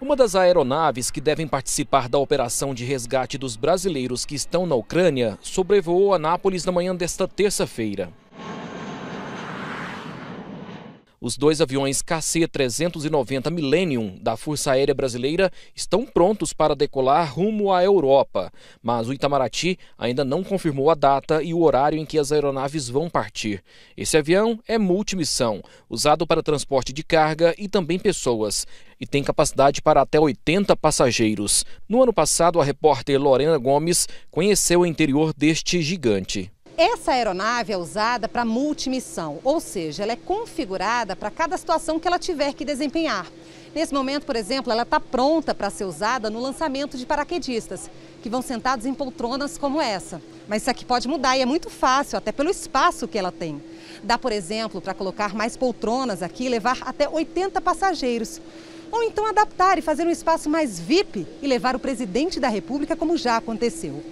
Uma das aeronaves que devem participar da operação de resgate dos brasileiros que estão na Ucrânia sobrevoou Anápolis na manhã desta terça-feira. Os dois aviões KC-390 Millennium da Força Aérea Brasileira estão prontos para decolar rumo à Europa, mas o Itamaraty ainda não confirmou a data e o horário em que as aeronaves vão partir. Esse avião é multimissão, usado para transporte de carga e também pessoas, e tem capacidade para até 80 passageiros. No ano passado, a repórter Lorena Gomes conheceu o interior deste gigante. Essa aeronave é usada para multimissão, ou seja, ela é configurada para cada situação que ela tiver que desempenhar. Nesse momento, por exemplo, ela está pronta para ser usada no lançamento de paraquedistas, que vão sentados em poltronas como essa. Mas isso aqui pode mudar e é muito fácil, até pelo espaço que ela tem. Dá, por exemplo, para colocar mais poltronas aqui e levar até 80 passageiros. Ou então adaptar e fazer um espaço mais VIP e levar o presidente da República, como já aconteceu.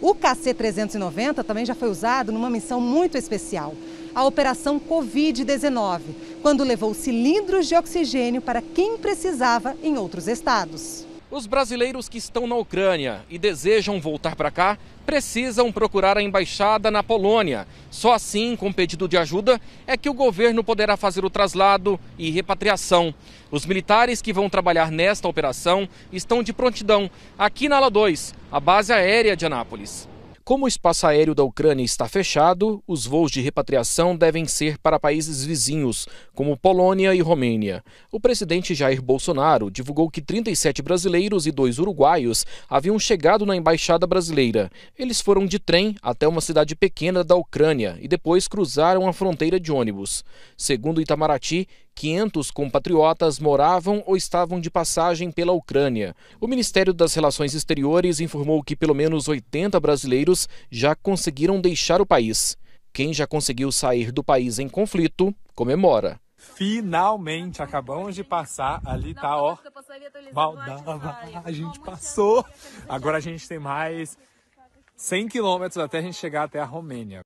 O KC-390 também já foi usado numa missão muito especial, a Operação Covid-19, quando levou cilindros de oxigênio para quem precisava em outros estados. Os brasileiros que estão na Ucrânia e desejam voltar para cá precisam procurar a embaixada na Polônia. Só assim, com pedido de ajuda, é que o governo poderá fazer o traslado e repatriação. Os militares que vão trabalhar nesta operação estão de prontidão aqui na Ala 2, a base aérea de Anápolis. Como o espaço aéreo da Ucrânia está fechado, os voos de repatriação devem ser para países vizinhos, como Polônia e Romênia. O presidente Jair Bolsonaro divulgou que 37 brasileiros e dois uruguaios haviam chegado na embaixada brasileira. Eles foram de trem até uma cidade pequena da Ucrânia e depois cruzaram a fronteira de ônibus. Segundo Itamaraty, 500 compatriotas moravam ou estavam de passagem pela Ucrânia. O Ministério das Relações Exteriores informou que pelo menos 80 brasileiros já conseguiram deixar o país. Quem já conseguiu sair do país em conflito comemora. Finalmente, acabamos de passar ali, tá, ó. Moldava, a gente passou. Agora a gente tem mais 100 quilômetros até a gente chegar até a Romênia.